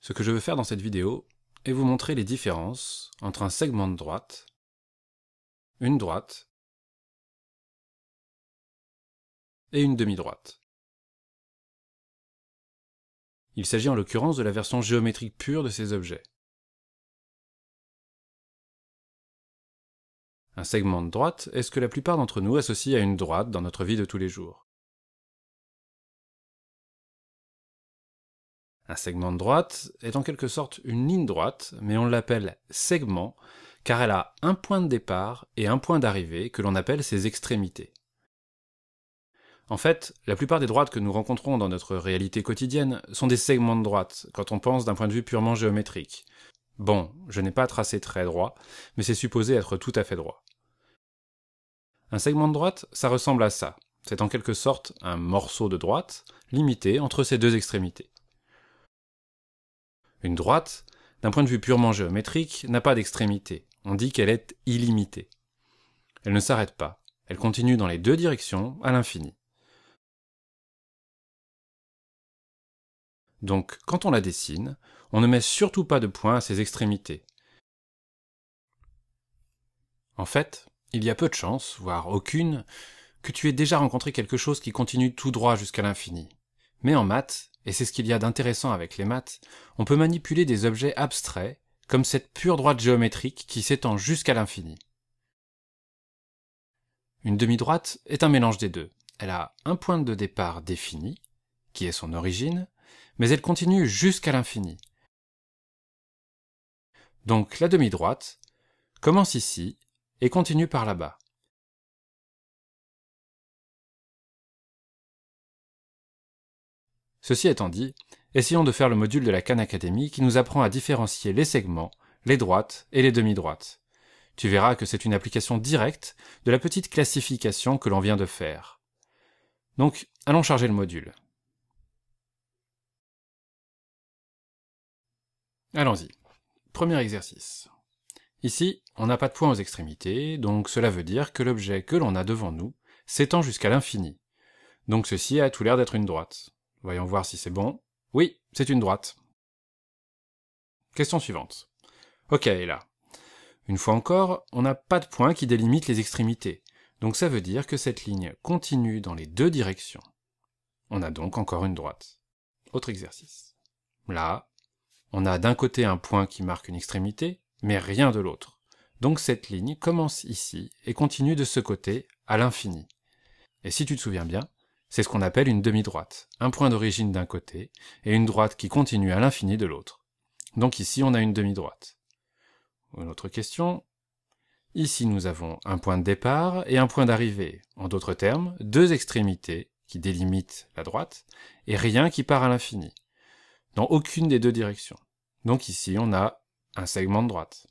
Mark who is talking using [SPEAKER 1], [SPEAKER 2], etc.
[SPEAKER 1] Ce que je veux faire dans cette vidéo est vous montrer les différences entre un segment de droite,
[SPEAKER 2] une droite et une demi-droite. Il s'agit en l'occurrence de la version géométrique pure de ces objets. Un segment de droite est ce que la plupart d'entre nous associent à une droite dans notre vie de tous les jours. Un segment de
[SPEAKER 3] droite est en quelque sorte une ligne droite, mais on l'appelle segment car elle a un point de départ et un point d'arrivée que l'on appelle ses extrémités. En fait, la plupart des droites que nous rencontrons dans notre réalité quotidienne sont des segments de droite, quand on pense d'un point de vue purement géométrique. Bon, je n'ai pas tracé très droit, mais c'est supposé être tout à fait droit. Un segment de droite, ça ressemble à ça. C'est en quelque sorte un morceau de droite, limité entre ses deux extrémités. Une droite, d'un point de vue purement géométrique, n'a pas d'extrémité. On dit qu'elle est illimitée. Elle ne s'arrête pas. Elle continue dans les deux directions, à l'infini.
[SPEAKER 2] Donc, quand on la dessine, on ne met surtout pas de point à ses extrémités.
[SPEAKER 3] En fait, il y a peu de chances, voire aucune, que tu aies déjà rencontré quelque chose qui continue tout droit jusqu'à l'infini. Mais en maths, et c'est ce qu'il y a d'intéressant avec les maths, on peut manipuler des objets abstraits, comme cette pure droite géométrique qui s'étend jusqu'à l'infini. Une demi-droite est un mélange des deux. Elle a un point de départ défini, qui est son origine, mais elle continue jusqu'à
[SPEAKER 2] l'infini. Donc la demi-droite commence ici et continue par là-bas. Ceci étant dit, essayons de faire le module de la
[SPEAKER 3] Khan Academy qui nous apprend à différencier les segments, les droites et les demi-droites. Tu verras que c'est une application directe de la petite classification que l'on vient de faire. Donc, allons charger le module. Allons-y. Premier exercice. Ici, on n'a pas de point aux extrémités, donc cela veut dire que l'objet que l'on a devant nous s'étend jusqu'à l'infini. Donc ceci a tout l'air d'être une droite. Voyons voir si c'est bon. Oui, c'est une droite. Question suivante. Ok, là. Une fois encore, on n'a pas de point qui délimite les extrémités, donc ça veut dire que cette ligne continue dans les deux directions. On a donc encore une droite. Autre exercice. Là, on a d'un côté un point qui marque une extrémité, mais rien de l'autre. Donc cette ligne commence ici et continue de ce côté à l'infini. Et si tu te souviens bien, c'est ce qu'on appelle une demi-droite, un point d'origine d'un côté et une droite qui continue à l'infini de l'autre. Donc ici, on a une demi-droite. Une autre question. Ici, nous avons un point de départ et un point d'arrivée. En d'autres termes, deux extrémités qui délimitent la droite et rien qui part à l'infini, dans aucune des
[SPEAKER 2] deux directions. Donc ici, on a un segment de droite.